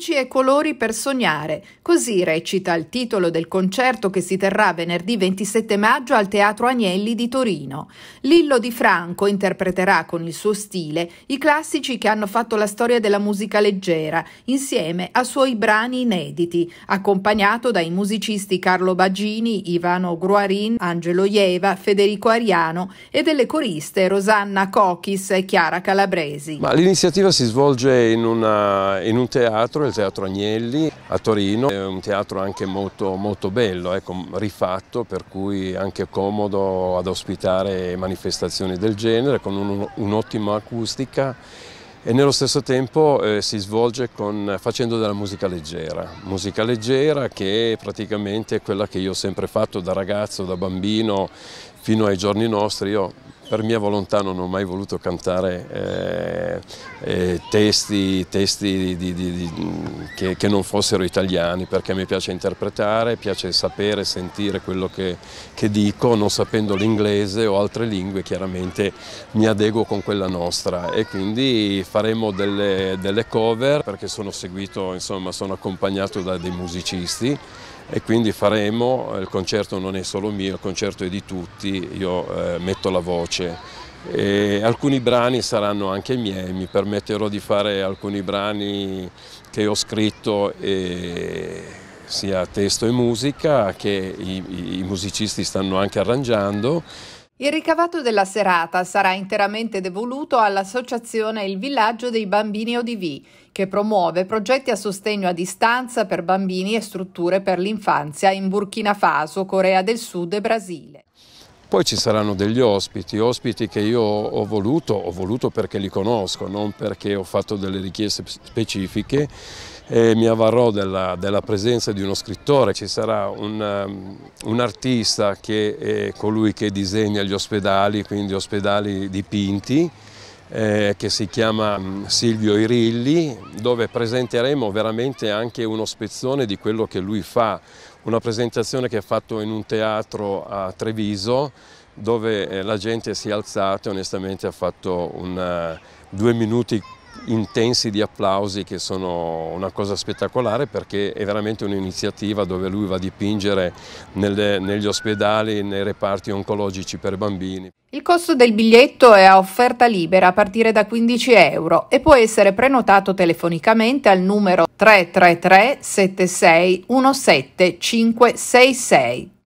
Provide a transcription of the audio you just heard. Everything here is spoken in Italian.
luci e colori per sognare. Così recita il titolo del concerto che si terrà venerdì 27 maggio al Teatro Agnelli di Torino. Lillo di Franco interpreterà con il suo stile i classici che hanno fatto la storia della musica leggera, insieme a suoi brani inediti, accompagnato dai musicisti Carlo Bagini, Ivano Gruarin, Angelo Ieva, Federico Ariano e delle coriste Rosanna Cochis e Chiara Calabresi. Ma l'iniziativa si svolge in, una, in un teatro, il Teatro Agnelli a Torino, è un teatro anche molto, molto bello, ecco, rifatto per cui anche comodo ad ospitare manifestazioni del genere con un'ottima un acustica e nello stesso tempo eh, si svolge con, facendo della musica leggera, musica leggera che è praticamente quella che io ho sempre fatto da ragazzo, da bambino fino ai giorni nostri, io per mia volontà non ho mai voluto cantare eh, eh, testi, testi di, di, di, che, che, non fossero italiani perché mi piace interpretare, piace sapere, sentire quello che, che dico, non sapendo l'inglese o altre lingue chiaramente mi adeguo con quella nostra e quindi faremo delle, delle cover perché sono seguito, insomma sono accompagnato da dei musicisti e quindi faremo, il concerto non è solo mio, il concerto è di tutti, io eh, metto la voce nasce. E alcuni brani saranno anche miei, mi permetterò di fare alcuni brani che ho scritto e sia testo e musica che i, i musicisti stanno anche arrangiando. Il ricavato della serata sarà interamente devoluto all'associazione Il Villaggio dei Bambini ODV, che promuove progetti a sostegno a distanza per bambini e strutture per l'infanzia in Burkina Faso, Corea del Sud e Brasile. Poi ci saranno degli ospiti, ospiti che io ho voluto, ho voluto perché li conosco, non perché ho fatto delle richieste specifiche e mi avvarrò della, della presenza di uno scrittore, ci sarà un, um, un, artista che è colui che disegna gli ospedali, quindi ospedali dipinti, eh, che si chiama um, Silvio Irilli, dove presenteremo veramente anche uno spezzone di quello che lui fa, una presentazione che ha fatto in un teatro a Treviso dove eh, la gente si è alzata e onestamente ha fatto una, eh, due minuti intensi di applausi che sono una cosa spettacolare perché è veramente un'iniziativa dove lui va a dipingere nelle, negli ospedali, nei reparti oncologici per bambini. Il costo del biglietto è a offerta libera a partire da 15 euro e può essere prenotato telefonicamente al numero 333 76 17 566.